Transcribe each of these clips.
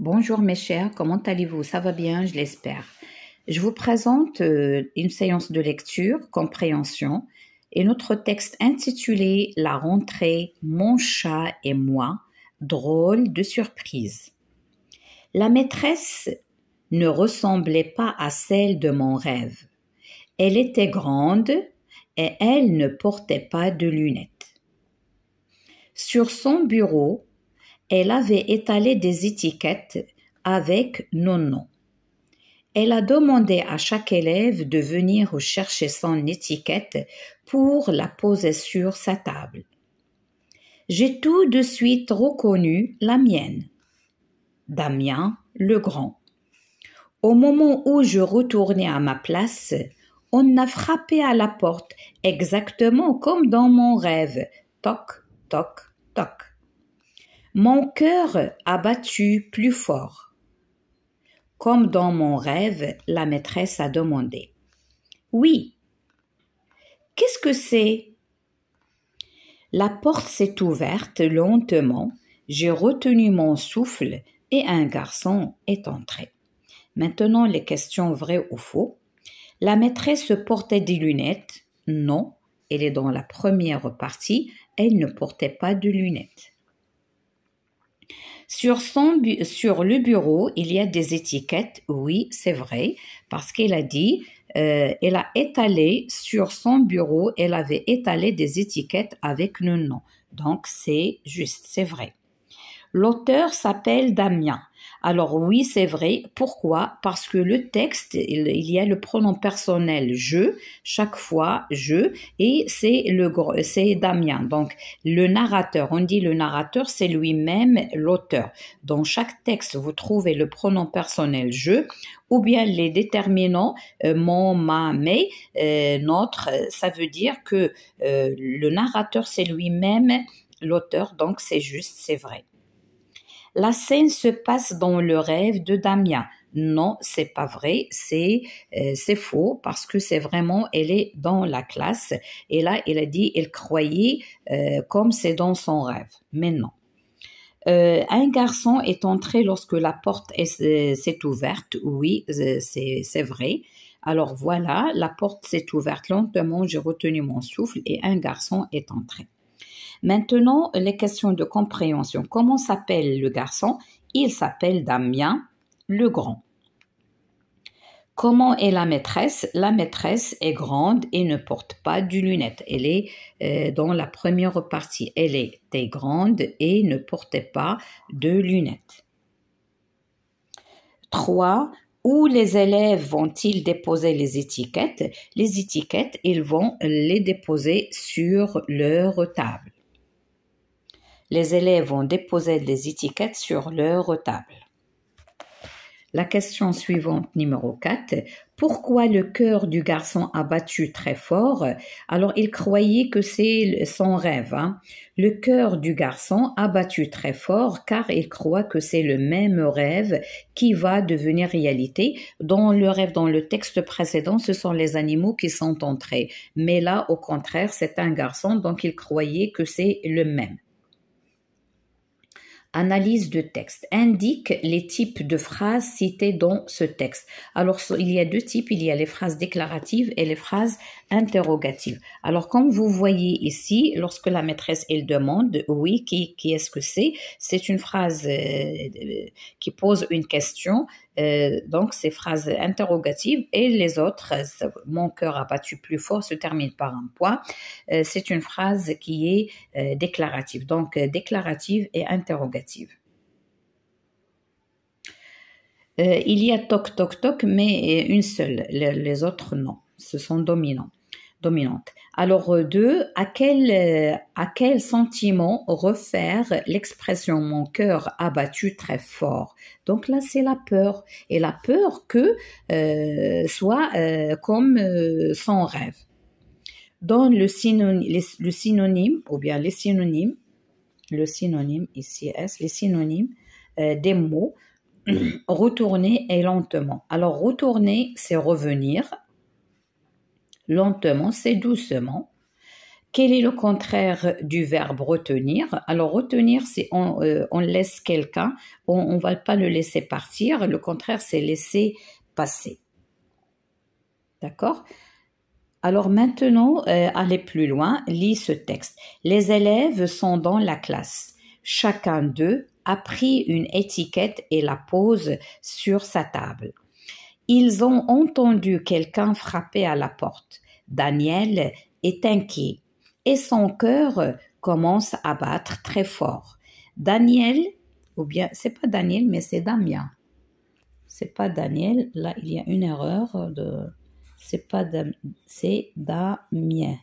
Bonjour mes chers, comment allez-vous Ça va bien, je l'espère. Je vous présente euh, une séance de lecture, compréhension, et notre texte intitulé La rentrée, mon chat et moi, drôle de surprise. La maîtresse ne ressemblait pas à celle de mon rêve. Elle était grande et elle ne portait pas de lunettes. Sur son bureau, elle avait étalé des étiquettes avec nos noms. Elle a demandé à chaque élève de venir chercher son étiquette pour la poser sur sa table. J'ai tout de suite reconnu la mienne. Damien le Grand. Au moment où je retournais à ma place, on a frappé à la porte exactement comme dans mon rêve. Toc, toc, toc. Mon cœur a battu plus fort. Comme dans mon rêve, la maîtresse a demandé. Oui. Qu'est-ce que c'est La porte s'est ouverte lentement, j'ai retenu mon souffle et un garçon est entré. Maintenant les questions vraies ou faux. La maîtresse portait des lunettes Non, elle est dans la première partie, elle ne portait pas de lunettes. Sur, sur le bureau, il y a des étiquettes, oui, c'est vrai, parce qu'elle a dit, euh, elle a étalé sur son bureau, elle avait étalé des étiquettes avec nos noms, Donc c'est juste, c'est vrai. L'auteur s'appelle Damien. Alors oui, c'est vrai. Pourquoi Parce que le texte, il, y a le pronom personnel je, chaque fois je, et c'est le c'est Damien. Donc le narrateur, on dit le narrateur, c'est lui-même l'auteur. Dans chaque texte, vous trouvez le pronom personnel je ou bien les déterminants euh, mon, ma, mais, euh, notre, ça veut dire que euh, le narrateur, c'est lui-même l'auteur, donc c'est juste, c'est vrai. La scène se passe dans le rêve de Damien. Non, c'est pas vrai, c'est euh, faux parce que c'est vraiment elle est dans la classe et là elle a dit elle croyait euh, comme c'est dans son rêve. Mais non. Euh, un garçon est entré lorsque la porte s'est ouverte. Oui, c'est vrai. Alors voilà, la porte s'est ouverte lentement, j'ai retenu mon souffle et un garçon est entré. Maintenant, les questions de compréhension. Comment s'appelle le garçon Il s'appelle Damien le Grand. Comment est la maîtresse La maîtresse est grande et ne porte pas de lunettes. Elle est euh, dans la première partie. Elle était grande et ne portait pas de lunettes. 3 où les élèves vont-ils déposer les étiquettes Les étiquettes, ils vont les déposer sur leur table. Les élèves vont déposer les étiquettes sur leur table. La question suivante, numéro 4. Pourquoi le cœur du garçon a battu très fort Alors, il croyait que c'est son rêve. Hein. Le cœur du garçon a battu très fort car il croit que c'est le même rêve qui va devenir réalité. Dans le rêve, dans le texte précédent, ce sont les animaux qui sont entrés. Mais là, au contraire, c'est un garçon, donc il croyait que c'est le même analyse de texte indique les types de phrases citées dans ce texte. Alors, il y a deux types, il y a les phrases déclaratives et les phrases interrogative. Alors, comme vous voyez ici, lorsque la maîtresse, elle demande, oui, qui, est-ce que c'est C'est une phrase euh, euh, qui pose une question. Euh, donc, ces phrases interrogatives et les autres, mon cœur a battu plus fort, se termine par un point. c'est une phrase qui est déclarative. Donc, déclarative et interrogative. il y a toc toc toc, mais une seule, les autres non ce sont dominantes. Alors euh, deux, à quel, euh, à quel sentiment refaire l'expression mon cœur a battu très fort Donc là, c'est la peur. Et la peur que euh, soit comme son rêve. Donne le synonyme, le synonyme, ou bien les synonymes, le synonyme ici est, les synonymes des mots retourner et lentement. Alors retourner, c'est revenir lentement, c'est doucement. Quel est le contraire du verbe retenir Alors retenir, c'est on, euh, laisse quelqu'un, on ne va pas le laisser partir. Le contraire, c'est laisser passer. D'accord alors maintenant, euh, allez plus loin, lis ce texte. Les élèves sont dans la classe. Chacun d'eux a pris une étiquette et la pose sur sa table. Ils ont entendu quelqu'un frapper à la porte. Daniel est inquiet et son cœur commence à battre très fort. Daniel, ou bien c'est pas Daniel, mais c'est Damien. C'est pas Daniel, là il y a une erreur de. C'est pas c'est Damien.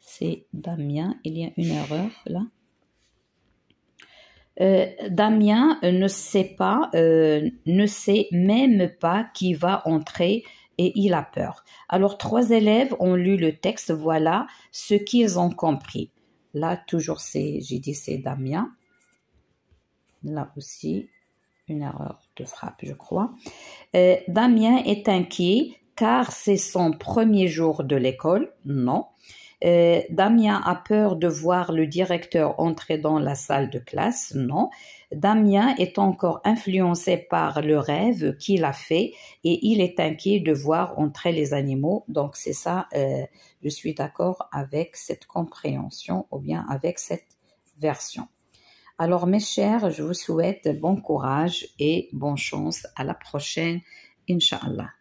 C'est Damien, il y a une erreur là. Euh, Damien euh, ne sait pas, euh, ne sait même pas qui va entrer et il a peur. Alors trois élèves ont lu le texte, voilà ce qu'ils ont compris. Là toujours c'est, j'ai dit c'est Damien. Là aussi une erreur de frappe je crois. Damien est inquiet car c'est son premier jour de l'école, non. Euh, Damien a peur de voir le directeur entrer dans la salle de classe. Non. Damien est encore influencé par le rêve qu'il a fait et il est inquiet de voir entrer les animaux. Donc c'est ça, euh, je suis d'accord avec cette compréhension ou bien avec cette version. Alors mes chers, je vous souhaite bon courage et bonne chance à la prochaine, Inshallah.